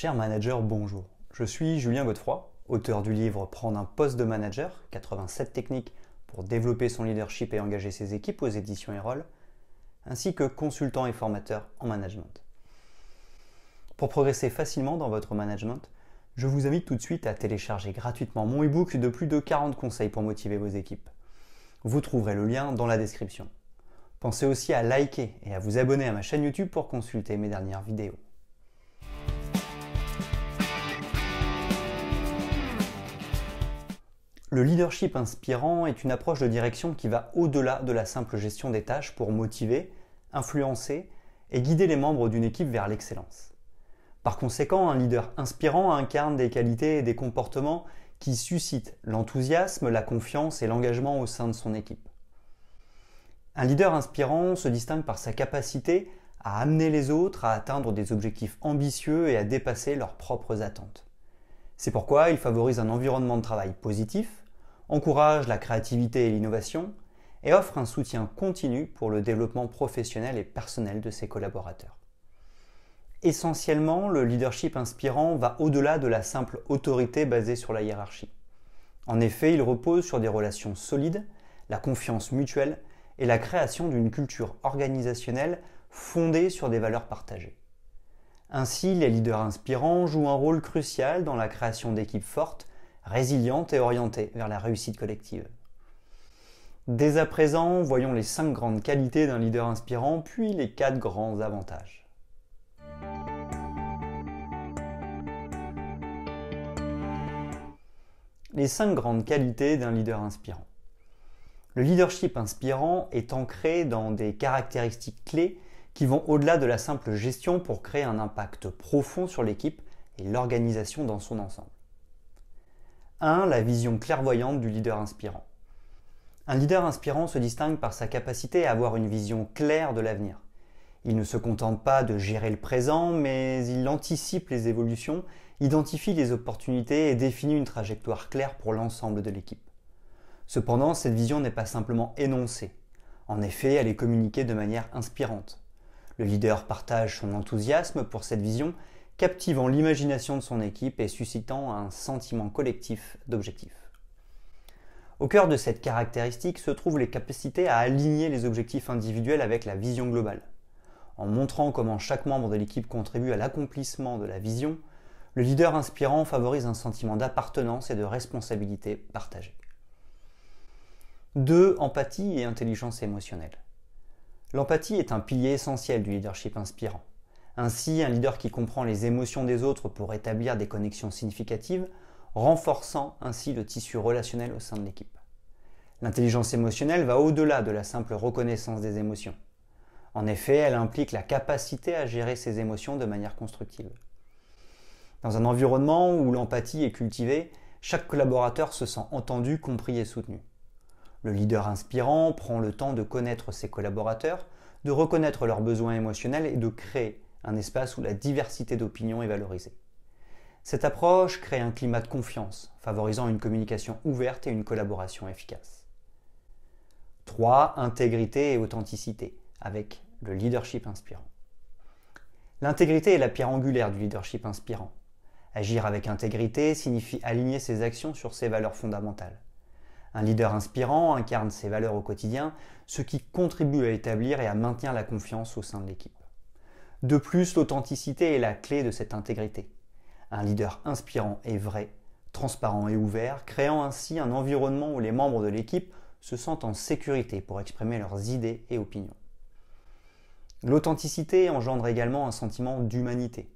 Cher manager, bonjour. Je suis Julien Godefroy, auteur du livre Prendre un poste de manager 87 techniques pour développer son leadership et engager ses équipes aux éditions et rôles » ainsi que consultant et formateur en management. Pour progresser facilement dans votre management, je vous invite tout de suite à télécharger gratuitement mon e-book de plus de 40 conseils pour motiver vos équipes. Vous trouverez le lien dans la description. Pensez aussi à liker et à vous abonner à ma chaîne YouTube pour consulter mes dernières vidéos. Le leadership inspirant est une approche de direction qui va au-delà de la simple gestion des tâches pour motiver, influencer et guider les membres d'une équipe vers l'excellence. Par conséquent, un leader inspirant incarne des qualités et des comportements qui suscitent l'enthousiasme, la confiance et l'engagement au sein de son équipe. Un leader inspirant se distingue par sa capacité à amener les autres à atteindre des objectifs ambitieux et à dépasser leurs propres attentes. C'est pourquoi il favorise un environnement de travail positif, encourage la créativité et l'innovation et offre un soutien continu pour le développement professionnel et personnel de ses collaborateurs. Essentiellement, le leadership inspirant va au-delà de la simple autorité basée sur la hiérarchie. En effet, il repose sur des relations solides, la confiance mutuelle et la création d'une culture organisationnelle fondée sur des valeurs partagées. Ainsi, les leaders inspirants jouent un rôle crucial dans la création d'équipes fortes résiliente et orientée vers la réussite collective. Dès à présent, voyons les 5 grandes qualités d'un leader inspirant, puis les 4 grands avantages. Les 5 grandes qualités d'un leader inspirant. Le leadership inspirant est ancré dans des caractéristiques clés qui vont au-delà de la simple gestion pour créer un impact profond sur l'équipe et l'organisation dans son ensemble. 1. La vision clairvoyante du leader inspirant. Un leader inspirant se distingue par sa capacité à avoir une vision claire de l'avenir. Il ne se contente pas de gérer le présent, mais il anticipe les évolutions, identifie les opportunités et définit une trajectoire claire pour l'ensemble de l'équipe. Cependant, cette vision n'est pas simplement énoncée. En effet, elle est communiquée de manière inspirante. Le leader partage son enthousiasme pour cette vision captivant l'imagination de son équipe et suscitant un sentiment collectif d'objectif. Au cœur de cette caractéristique se trouvent les capacités à aligner les objectifs individuels avec la vision globale. En montrant comment chaque membre de l'équipe contribue à l'accomplissement de la vision, le leader inspirant favorise un sentiment d'appartenance et de responsabilité partagée. 2. Empathie et intelligence émotionnelle. L'empathie est un pilier essentiel du leadership inspirant. Ainsi, un leader qui comprend les émotions des autres pour établir des connexions significatives, renforçant ainsi le tissu relationnel au sein de l'équipe. L'intelligence émotionnelle va au-delà de la simple reconnaissance des émotions. En effet, elle implique la capacité à gérer ses émotions de manière constructive. Dans un environnement où l'empathie est cultivée, chaque collaborateur se sent entendu, compris et soutenu. Le leader inspirant prend le temps de connaître ses collaborateurs, de reconnaître leurs besoins émotionnels et de créer un espace où la diversité d'opinions est valorisée. Cette approche crée un climat de confiance, favorisant une communication ouverte et une collaboration efficace. 3. Intégrité et authenticité, avec le leadership inspirant. L'intégrité est la pierre angulaire du leadership inspirant. Agir avec intégrité signifie aligner ses actions sur ses valeurs fondamentales. Un leader inspirant incarne ses valeurs au quotidien, ce qui contribue à établir et à maintenir la confiance au sein de l'équipe. De plus, l'authenticité est la clé de cette intégrité. Un leader inspirant est vrai, transparent et ouvert, créant ainsi un environnement où les membres de l'équipe se sentent en sécurité pour exprimer leurs idées et opinions. L'authenticité engendre également un sentiment d'humanité.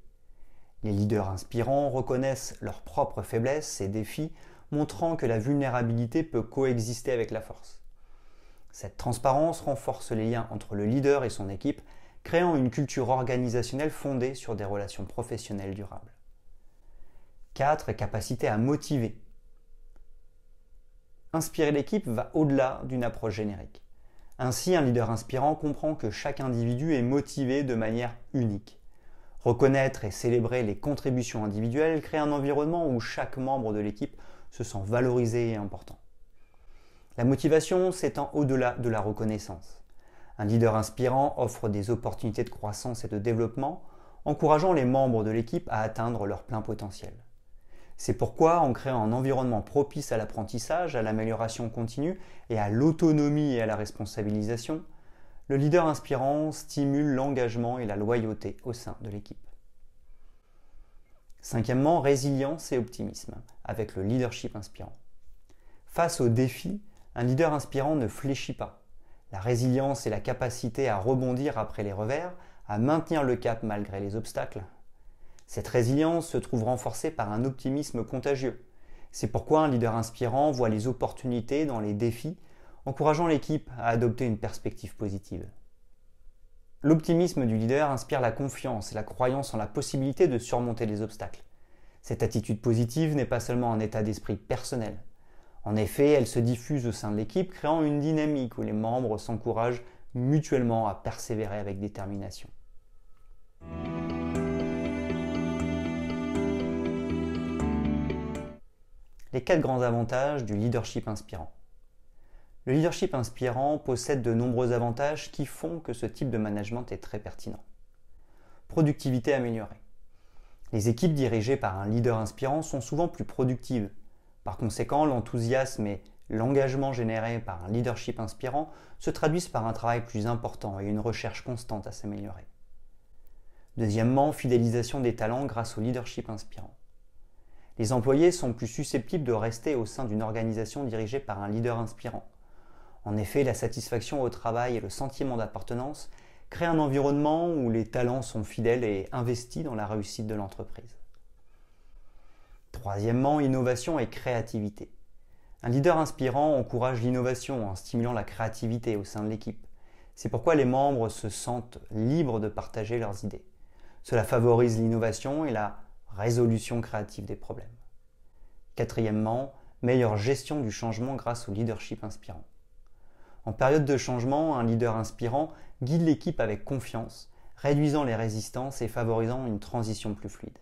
Les leaders inspirants reconnaissent leurs propres faiblesses et défis, montrant que la vulnérabilité peut coexister avec la force. Cette transparence renforce les liens entre le leader et son équipe créant une culture organisationnelle fondée sur des relations professionnelles durables. 4. Capacité à motiver. Inspirer l'équipe va au-delà d'une approche générique. Ainsi, un leader inspirant comprend que chaque individu est motivé de manière unique. Reconnaître et célébrer les contributions individuelles crée un environnement où chaque membre de l'équipe se sent valorisé et important. La motivation s'étend au-delà de la reconnaissance. Un leader inspirant offre des opportunités de croissance et de développement, encourageant les membres de l'équipe à atteindre leur plein potentiel. C'est pourquoi, en créant un environnement propice à l'apprentissage, à l'amélioration continue et à l'autonomie et à la responsabilisation, le leader inspirant stimule l'engagement et la loyauté au sein de l'équipe. Cinquièmement, résilience et optimisme, avec le leadership inspirant. Face aux défis, un leader inspirant ne fléchit pas. La résilience est la capacité à rebondir après les revers, à maintenir le cap malgré les obstacles. Cette résilience se trouve renforcée par un optimisme contagieux. C'est pourquoi un leader inspirant voit les opportunités dans les défis, encourageant l'équipe à adopter une perspective positive. L'optimisme du leader inspire la confiance et la croyance en la possibilité de surmonter les obstacles. Cette attitude positive n'est pas seulement un état d'esprit personnel, en effet, elle se diffuse au sein de l'équipe, créant une dynamique où les membres s'encouragent mutuellement à persévérer avec détermination. Les quatre grands avantages du leadership inspirant. Le leadership inspirant possède de nombreux avantages qui font que ce type de management est très pertinent. Productivité améliorée. Les équipes dirigées par un leader inspirant sont souvent plus productives par conséquent, l'enthousiasme et l'engagement générés par un leadership inspirant se traduisent par un travail plus important et une recherche constante à s'améliorer. Deuxièmement, fidélisation des talents grâce au leadership inspirant. Les employés sont plus susceptibles de rester au sein d'une organisation dirigée par un leader inspirant. En effet, la satisfaction au travail et le sentiment d'appartenance créent un environnement où les talents sont fidèles et investis dans la réussite de l'entreprise. Troisièmement, innovation et créativité. Un leader inspirant encourage l'innovation en stimulant la créativité au sein de l'équipe. C'est pourquoi les membres se sentent libres de partager leurs idées. Cela favorise l'innovation et la résolution créative des problèmes. Quatrièmement, meilleure gestion du changement grâce au leadership inspirant. En période de changement, un leader inspirant guide l'équipe avec confiance, réduisant les résistances et favorisant une transition plus fluide.